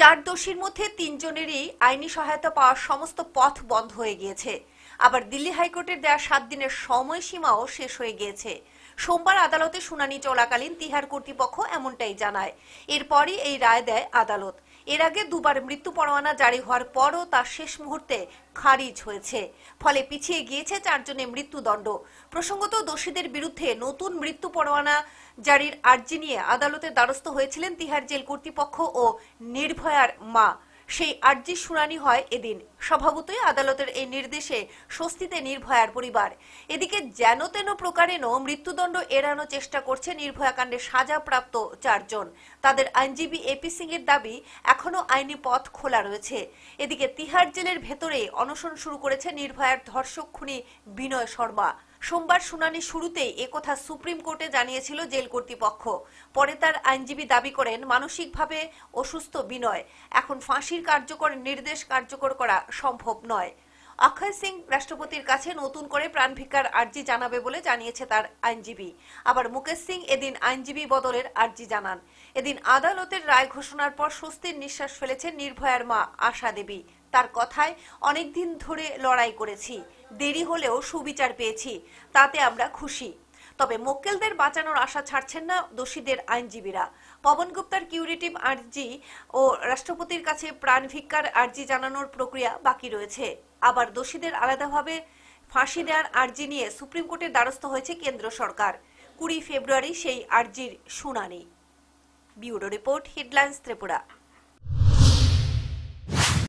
চার দোষীর মধ্যে তিনজনেরই আইনি সহায়তা পাওয়ার সমস্ত পথ বন্ধ হয়ে গিয়েছে আবার দিল্লি হাইকোর্টের দেয়া সাত দিনের সময়সীমাও শেষ হয়ে গিয়েছে সোমবার আদালতে শুনানি চলাকালীন তিহার কর্তৃপক্ষ এমনটাই জানায় এরপরই এই রায় দেয় আদালত এর আগে দুবার মৃত্যু পরোয়ানা জারি হওয়ার পরও তা শেষ মুহূর্তে খারিজ হয়েছে ফলে পিছিয়ে গিয়েছে চারজনের মৃত্যুদণ্ড প্রসঙ্গত দোষীদের বিরুদ্ধে নতুন মৃত্যু পরোয়ানা জারির আর্জি নিয়ে আদালতের দ্বারস্থ হয়েছিলেন তিহার জেল কর্তৃপক্ষ ও নির্ভয়ার মা সেই আর্জি শুনানি হয় এদিন স্বভাবতই আদালতের এই নির্দেশে স্বস্তিতে নির্ভয়ার পরিবার এদিকে যেন তেন প্রকারেন মৃত্যুদণ্ড এড়ানোর চেষ্টা করছে নির্ভয়া কাণ্ডে সাজাপ্রাপ্ত চারজন তাদের আইনজীবী এপি সিং এর দাবি এখনো আইনি পথ খোলা রয়েছে এদিকে তিহার জেলের ভেতরে অনশন শুরু করেছে নির্ভয়ার ধর্ষক খুনি বিনয় শর্মা সোমবার শুনানি শুরুতেই একথা সুপ্রিম কোর্টে জানিয়েছিল জেল কর্তৃপক্ষ পরে তার আইনজীবী দাবি করেন মানসিকভাবে অসুস্থ বিনয় এখন ফাঁসির কার্যকর নির্দেশ কার্যকর করা সম্ভব নয় অক্ষয় সিং রাষ্ট্রপতির কাছে নতুন করে প্রাণভিক্ষার আর্জি জানাবে বলে জানিয়েছে তার আইনজীবী আবার মুকেশ সিং এদিন আইনজীবী বদলের আর্জি জানান এদিন আদালতের রায় ঘোষণার পর স্বস্তির নিঃশ্বাস ফেলেছে নির্ভয়ার মা আশা দেবী তার কথায় অনেকদিন ধরে লড়াই করেছি দেরি হলেও সুবিচার পেয়েছি তাতে আমরা খুশি তবে মোক্কেলদের বাঁচানোর আশা ছাড়ছেন না দোষীদের আইনজীবীরা পবন গুপ্তার কিউরিটিভ আর্জি ও রাষ্ট্রপতির কাছে প্রাণ ভিক্ষার আর্জি জানানোর প্রক্রিয়া বাকি রয়েছে আবার দোষীদের আলাদাভাবে ফাঁসি দেওয়ার আর্জি নিয়ে সুপ্রিম কোর্টের দ্বারস্থ হয়েছে কেন্দ্র সরকার কুড়ি ফেব্রুয়ারি সেই আর্জির শুনানি ব্যুরো রিপোর্ট হেডলাইন্স ত্রিপুরা